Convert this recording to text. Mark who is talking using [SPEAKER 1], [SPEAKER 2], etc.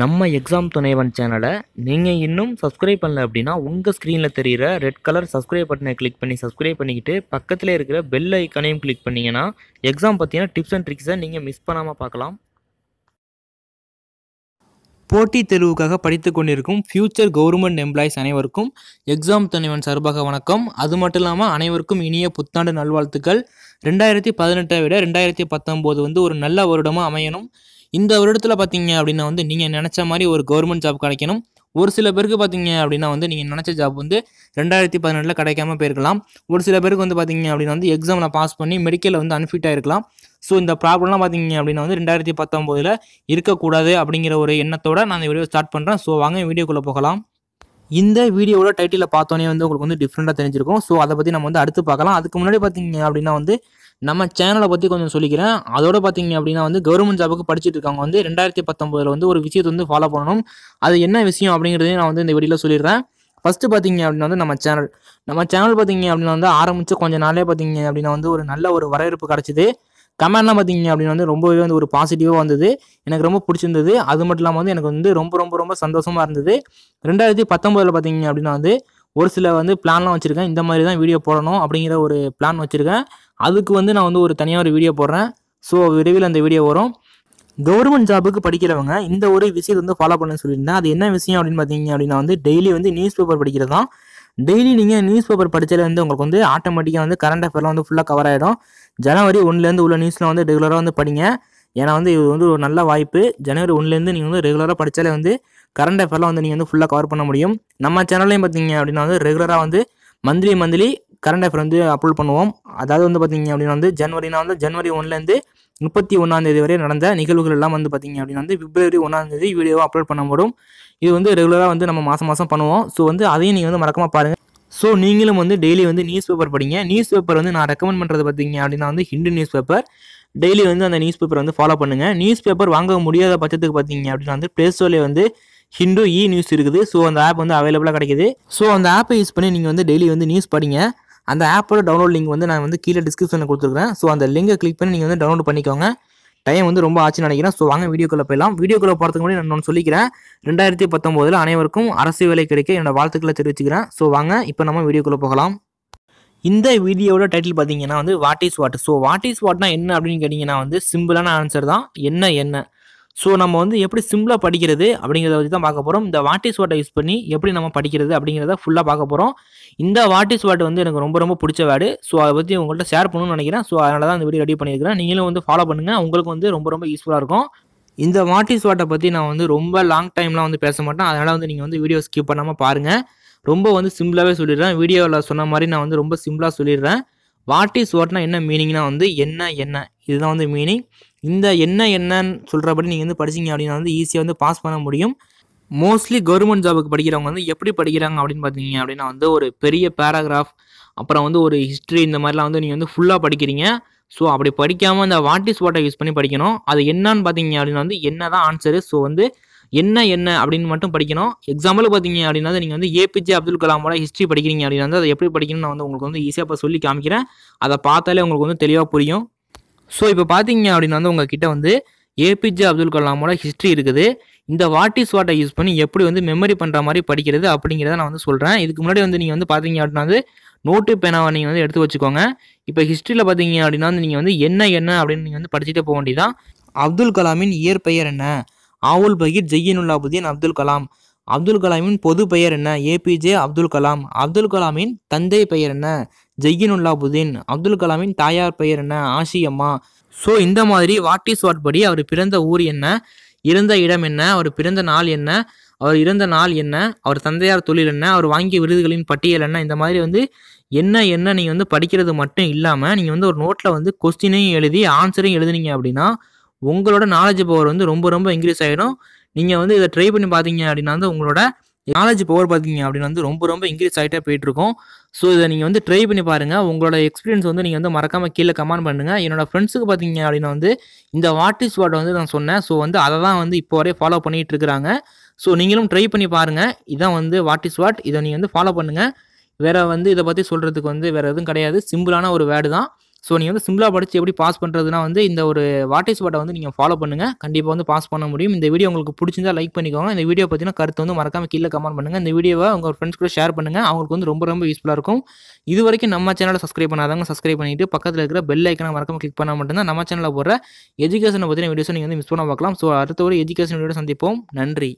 [SPEAKER 1] நம்ம எக்ஸாம் துணைவன் சேனலை நீங்கள் இன்னும் சப்ஸ்கிரைப் பண்ணல அப்படின்னா உங்கள் ஸ்க்ரீனில் தெரிகிற ரெட் கலர் சப்ஸ்கிரைப் பட்டனை கிளிக் பண்ணி சப்ஸ்கிரைப் பண்ணிக்கிட்டு பக்கத்தில் இருக்கிற பெல் ஐக்கனையும் கிளிக் பண்ணிங்கன்னா எக்ஸாம் பார்த்தீங்கன்னா டிப்ஸ் அண்ட் ட்ரிக்ஸை நீங்கள் மிஸ் பண்ணாமல் பார்க்கலாம் போட்டித் தேர்வுக்காக படித்து கொண்டிருக்கும் ஃபியூச்சர் கவர்மெண்ட் எம்ப்ளாயிஸ் அனைவருக்கும் எக்ஸாம் துணைவன் சார்பாக வணக்கம் அது மட்டும் இல்லாமல் அனைவருக்கும் இனிய புத்தாண்டு நல்வாழ்த்துக்கள் ரெண்டாயிரத்தி பதினெட்டை விட ரெண்டாயிரத்தி பத்தொம்போது வந்து ஒரு நல்ல வருடமாக அமையணும் இந்த வருடத்தில் பார்த்தீங்க அப்படின்னா வந்து நீங்கள் நினச்ச மாதிரி ஒரு கவர்மெண்ட் ஜாப் கிடைக்கணும் ஒரு சில பேருக்கு பார்த்தீங்க அப்படின்னா வந்து நீங்கள் நினச்ச ஜாப் வந்து ரெண்டாயிரத்தி பதினெட்டில் கிடைக்காம போயிருக்கலாம் ஒரு சில பேருக்கு வந்து பார்த்தீங்க அப்படின்னா வந்து எக்ஸாமில் பாஸ் பண்ணி மெடிக்கலில் வந்து அன்ஃபிட்டாக இருக்கலாம் ஸோ இந்த ப்ராப்ளம்லாம் பார்த்தீங்க அப்படின்னா வந்து ரெண்டாயிரத்தி பத்தொம்போதில் இருக்கக்கூடாது அப்படிங்கிற ஒரு எண்ணத்தோடு நான் இந்த வீடியோ ஸ்டார்ட் பண்ணுறேன் ஸோ வாங்க வீடியோக்குள்ளே போகலாம் இந்த வீடியோவில் டைட்டிலில் பார்த்தோன்னே வந்து உங்களுக்கு வந்து டிஃப்ரெண்ட்டாக தெரிஞ்சிருக்கும் ஸோ அதை பற்றி நம்ம வந்து அடுத்து பார்க்கலாம் அதுக்கு முன்னாடி பார்த்தீங்க அப்படின்னா வந்து நம்ம சேனலை பற்றி கொஞ்சம் சொல்லிக்கிறேன் அதோட பார்த்தீங்க அப்படின்னா வந்து கவர்மெண்ட் ஜாபுக்கு படிச்சுட்டு இருக்காங்க வந்து ரெண்டாயிரத்தி பத்தொம்போதில் வந்து ஒரு விஷயத்தை வந்து ஃபாலோ பண்ணணும் அது என்ன விஷயம் அப்படிங்கிறதையும் நான் வந்து இந்த வீடியோவில் சொல்லிடுறேன் ஃபஸ்ட்டு பார்த்தீங்க அப்படின்னா வந்து நம்ம சேனல் நம்ம சேனல் பார்த்தீங்க அப்படின்னா வந்து ஆரம்பித்து கொஞ்சம் நாளே பார்த்தீங்க அப்படின்னா வந்து ஒரு நல்ல ஒரு வரவேற்பு கிடச்சிது கமெண்ட்லாம் பார்த்தீங்க அப்படின்னா வந்து ரொம்பவே வந்து ஒரு பாசிட்டிவாக வந்தது எனக்கு ரொம்ப பிடிச்சிருந்தது அது மட்டும் இல்லாமல் வந்து எனக்கு வந்து ரொம்ப ரொம்ப ரொம்ப சந்தோஷமாக இருந்தது ரெண்டாயிரத்தி பத்தொம்பதில் பார்த்தீங்க அப்படின்னா வந்து ஒரு சில வந்து பிளான்லாம் வச்சுருக்கேன் இந்த மாதிரி தான் வீடியோ போடணும் அப்படிங்கிற ஒரு பிளான் வச்சுருக்கேன் அதுக்கு வந்து நான் வந்து ஒரு தனியாக ஒரு வீடியோ போடுறேன் ஸோ விரைவில் அந்த வீடியோ வரும் கவர்மெண்ட் ஜாபுக்கு படிக்கிறவங்க இந்த ஒரு விஷயத்தை வந்து ஃபாலோ பண்ண சொல்லியிருந்தேன் அது என்ன விஷயம் அப்படின்னு பார்த்தீங்க அப்படின்னா வந்து டெய்லி வந்து நியூஸ் பேப்பர் படிக்கிறது தான் டெய்லி நீங்கள் நியூஸ் பேப்பர் படித்தாலே வந்து உங்களுக்கு வந்து ஆட்டோமேட்டிக்காக வந்து கரண்ட் அஃபேர்லாம் வந்து ஃபுல்லாக கவர் ஆகிடும் ஜனவரி ஒன்றுலேருந்து உள்ள நியூஸ்லாம் வந்து ரெகுலராக வந்து படிங்க ஏன்னா வந்து இது வந்து ஒரு நல்ல வாய்ப்பு ஜனவரி ஒன்றுலேருந்து நீங்கள் வந்து ரெகுலராக படித்தாலே வந்து கரண்ட் அஃபேர்லாம் வந்து நீங்கள் வந்து ஃபுல்லாக கவர் பண்ண முடியும் நம்ம சேனல்லையும் பார்த்தீங்க அப்படின்னா வந்து ரெகுலராக வந்து மந்த்லி மந்த்லி கரண்ட் அஃபேர் வந்து அப்லோட் பண்ணுவோம் அதாவது வந்து பார்த்திங்க அப்படின்னா வந்து ஜனவரினா வந்து ஜனவரி ஒன்லேருந்து முப்பத்தி ஒன்றாந்தேதி வரை நடந்த நிகழ்வுகள் எல்லாம் வந்து பார்த்திங்க அப்படின்னா வந்து பிப்ரவரி ஒன்றாந்தேதி வீடியோவாக அப்லோட் பண்ணப்படும் இது வந்து ரெகுலராக வந்து நம்ம மாதம் மாதம் பண்ணுவோம் ஸோ வந்து அதையும் நீங்கள் வந்து மறக்காமல் பாருங்கள் ஸோ நீங்களும் வந்து டெய்லி வந்து நியூஸ் பேப்பர் படிங்க நியூஸ் பேப்பர் வந்து நான் ரெக்கமெண்ட் பண்ணுறது பார்த்திங்க அப்படின்னா வந்து ஹிண்டு நியூஸ் பேப்பர் டெய்லி வந்து அந்த நியூஸ் பேப்பர் வந்து ஃபாலோ பண்ணுங்கள் நியூஸ் பேப்பர் வாங்க முடியாத பட்சத்துக்கு பார்த்தீங்க அப்படின்னா வந்து ப்ளே வந்து ஹிண்டு இ நியூஸ் இருக்குது ஸோ அந்த ஆப் வந்து அவைலபிளாக கிடைக்கிது ஸோ அந்த ஆப்பை யூஸ் பண்ணி நீங்கள் வந்து டெய்லி வந்து நியூஸ் படிங்க அந்த ஆப்போட டவுன்லோட் லிங்க் வந்து நான் வந்து கீழே டிஸ்கிரிப்ஷனில் கொடுத்துருக்கேன் ஸோ அந்த லிங்கை கிளிக் பண்ணி நீங்கள் வந்து டவுன்லோட் பண்ணிக்கோங்க டைம் வந்து ரொம்ப ஆச்சுன்னு நினைக்கிறேன் ஸோ வாங்க வீடியோக்குள்ளே போயிடலாம் வீடியோக்குள்ளே போகிறதுக்கு முன்னாடி நான் ஒன்று சொல்லிக்கிறேன் ரெண்டாயிரத்தி பத்தொம்போதில் அனைவருக்கும் அரசு வேலை கிடைக்க என்னோட வாழ்த்துக்களை தெரிவிச்சுக்கிறேன் ஸோ வாங்க இப்போ நம்ம வீடியோக்குள்ளே போகலாம் இந்த வீடியோட டைட்டில் பார்த்தீங்கன்னா வந்து what is what so what is வாட்னா என்ன அப்படின்னு கேட்டிங்கன்னா வந்து சிம்பிளான ஆன்சர் தான் என்ன என்ன ஸோ நம்ம வந்து எப்படி சிம்பிளாக படிக்கிறது அப்படிங்கிறத பற்றி தான் பார்க்க போகிறோம் இந்த வாட் இஸ் வாட்டை யூஸ் பண்ணி எப்படி நம்ம படிக்கிறது அப்படிங்கிறத ஃபுல்லாக பார்க்க போகிறோம் இந்த வாட் இஸ் வாட் வந்து எனக்கு ரொம்ப ரொம்ப பிடிச்ச வேர்டு ஸோ அதை பற்றி உங்கள்கிட்ட ஷேர் பண்ணணும்னு நினைக்கிறேன் ஸோ அதனால தான் இந்த வீடியோ ரெடி பண்ணியிருக்கிறேன் நீங்களும் வந்து ஃபாலோ பண்ணுங்கள் உங்களுக்கு வந்து ரொம்ப ரொம்ப யூஸ்ஃபுல்லாக இருக்கும் இந்த வாட் இஸ் வாட்டை பற்றி நான் வந்து ரொம்ப லாங் டைம்லாம் வந்து பேச மாட்டேன் அதனால் வந்து நீங்கள் வந்து வீடியோ ஸ்கிப் பண்ணாமல் பாருங்கள் ரொம்ப வந்து சிம்பிளாகவே சொல்லிடுறேன் வீடியோவில் சொன்ன மாதிரி நான் வந்து ரொம்ப சிம்பிளாக சொல்லிடுறேன் வாட் இஸ் வாட்னா என்ன மீனிங்னா வந்து என்ன என்ன இதுதான் வந்து மீனிங் இந்த என்ன என்னன்னு சொல்கிறபடி நீங்கள் வந்து படிச்சிங்க அப்படின்னா வந்து ஈஸியாக வந்து பாஸ் பண்ண முடியும் மோஸ்ட்லி கவர்மெண்ட் ஜாபுக்கு படிக்கிறவங்க வந்து எப்படி படிக்கிறாங்க அப்படின்னு பார்த்தீங்க அப்படின்னா வந்து ஒரு பெரிய பேராகிராஃப் அப்புறம் வந்து ஒரு ஹிஸ்ட்ரி இந்த மாதிரிலாம் வந்து நீங்கள் வந்து ஃபுல்லாக படிக்கிறீங்க ஸோ அப்படி படிக்காமல் இந்த வாட்டிஸ் வாட்டை யூஸ் பண்ணி படிக்கணும் அது என்னன்னு பார்த்தீங்க அப்படின்னா வந்து என்ன தான் ஆன்சரு ஸோ வந்து என்ன என்ன அப்படின்னு மட்டும் படிக்கணும் எக்ஸாம்பிள் பார்த்தீங்க அப்படின்னா நீங்கள் வந்து ஏபிஜே அப்துல் கலாமோட ஹிஸ்ட்ரி படிக்கிறீங்க அப்படின்னா அதை எப்படி படிக்கணும்னு நான் வந்து உங்களுக்கு வந்து ஈஸியாக இப்போ சொல்லி காமிக்கிறேன் அதை பார்த்தாலே உங்களுக்கு வந்து தெளிவாக புரியும் ஸோ இப்போ பார்த்தீங்க அப்படின்னு வந்து உங்ககிட்ட வந்து ஏபிஜே அப்துல் கலாமோட ஹிஸ்ட்ரி இருக்குது இந்த வாட் இஸ் வாட்டை யூஸ் பண்ணி எப்படி வந்து மெமரி பண்ணுற மாதிரி படிக்கிறது அப்படிங்கிறத நான் வந்து சொல்கிறேன் இதுக்கு முன்னாடி வந்து நீங்கள் வந்து பார்த்தீங்க அப்படின்னா வந்து நோட்டு பேனாவை நீங்கள் வந்து எடுத்து வச்சுக்கோங்க இப்போ ஹிஸ்ட்ரியில் பார்த்தீங்க அப்படின்னா வந்து நீங்கள் வந்து என்ன என்ன அப்படின்னு நீங்கள் வந்து படிச்சுட்டு போக வேண்டியதான் அப்துல் கலாமின் இயற்பெயர் என்ன ஆவுல் பகீர் ஜெய்யனுல்லாபுதீன் அப்துல் கலாம் அப்துல் கலாமின் பொது பெயர் என்ன ஏபிஜே அப்துல் கலாம் அப்துல் கலாமின் தந்தை பெயர் என்ன ஜெயினுல்லாபுதீன் அப்துல் கலாமின் தாயார் பெயர் என்ன ஆஷி அம்மா ஸோ இந்த மாதிரி வாட் இஸ் வாட் படி அவர் பிறந்த ஊர் என்ன இறந்த இடம் என்ன அவர் பிறந்த நாள் என்ன அவர் இறந்த நாள் என்ன அவர் தந்தையார் தொழில் என்ன அவர் வாங்கிய விருதுகளின் பட்டியல் என்ன இந்த மாதிரி வந்து என்ன என்ன நீங்கள் வந்து படிக்கிறது மட்டும் இல்லாமல் நீங்கள் வந்து ஒரு நோட்டில் வந்து கொஸ்டினையும் எழுதி ஆன்சரையும் எழுதுனீங்க அப்படின்னா உங்களோட நாலேஜ் பவர் வந்து ரொம்ப ரொம்ப இன்க்ரீஸ் ஆகிடும் நீங்கள் வந்து இதை ட்ரை பண்ணி பார்த்தீங்க அப்படின்னா வந்து உங்களோட நாலேஜ் பவர் பார்த்தீங்க அப்படின்னு வந்து ரொம்ப ரொம்ப இன்க்ரீஸ் ஆகிட்டே போயிட்டுருக்கோம் ஸோ இதை நீங்கள் வந்து ட்ரை பண்ணி பாருங்கள் உங்களோட எக்ஸ்பீரியன்ஸ் வந்து நீங்கள் வந்து மறக்காமல் கீழே கமெண்ட் பண்ணுங்கள் என்னோடய ஃப்ரெண்ட்ஸுக்கு பார்த்தீங்க அப்படின்னு வந்து இந்த வாட் இஸ் வாட் வந்து நான் சொன்னேன் ஸோ வந்து அதை தான் வந்து இப்போ வரையே ஃபாலோ பண்ணிகிட்டு இருக்கிறாங்க ஸோ நீங்களும் ட்ரை பண்ணி பாருங்கள் இதான் வந்து வாட் இஸ் வாட் இதை நீங்கள் வந்து ஃபாலோ பண்ணுங்கள் வேறு வந்து இதை பற்றி சொல்கிறதுக்கு வந்து வேறு எதுவும் கிடையாது சிம்பிளான ஒரு வேர்டு தான் ஸோ நீங்கள் வந்து சிம்பிளாக படித்து எப்படி பாஸ் பண்ணுறதுனா வந்து இந்த ஒரு வாட்டை ஸ்பாட்டை வந்து நீங்கள் ஃபாலோ பண்ணுங்கள் கண்டிப்பாக வந்து பாஸ் பண்ண முடியும் இந்த வீடியோ உங்களுக்கு பிடிச்சிருந்தா லைக் பண்ணிக்கோங்க இந்த வீடியோ பார்த்தீங்கன்னா கருத்து வந்து மறக்காமல் கீழே கமெண்ட் பண்ணுங்கள் இந்த வீடியோவை உங்கள் ஃப்ரெண்ட்ஸ் கூட ஷேர் பண்ணுங்கள் அவங்களுக்கு வந்து ரொம்ப ரொம்ப யூஸ்ஃபுல்லாக இருக்கும் இது வரைக்கும் நம்ம சேனலை சப்ஸ்கிரைப் பண்ணாதவங்க சப்ஸ்கிரைப் பண்ணிவிட்டு பக்கத்தில் இருக்கிற பெல் ஐக்கனை மறக்காமல் கிளிக் பண்ணால் மட்டும்தான் நம்ம சேனலில் போகிற எஜுகேஷனை பற்றின வீடியோஸை நீங்கள் வந்து மிஸ் பண்ண பார்க்கலாம் ஸோ அடுத்த ஒரு எஜுகேஷன் வீடியோ சந்திப்போம் நன்றி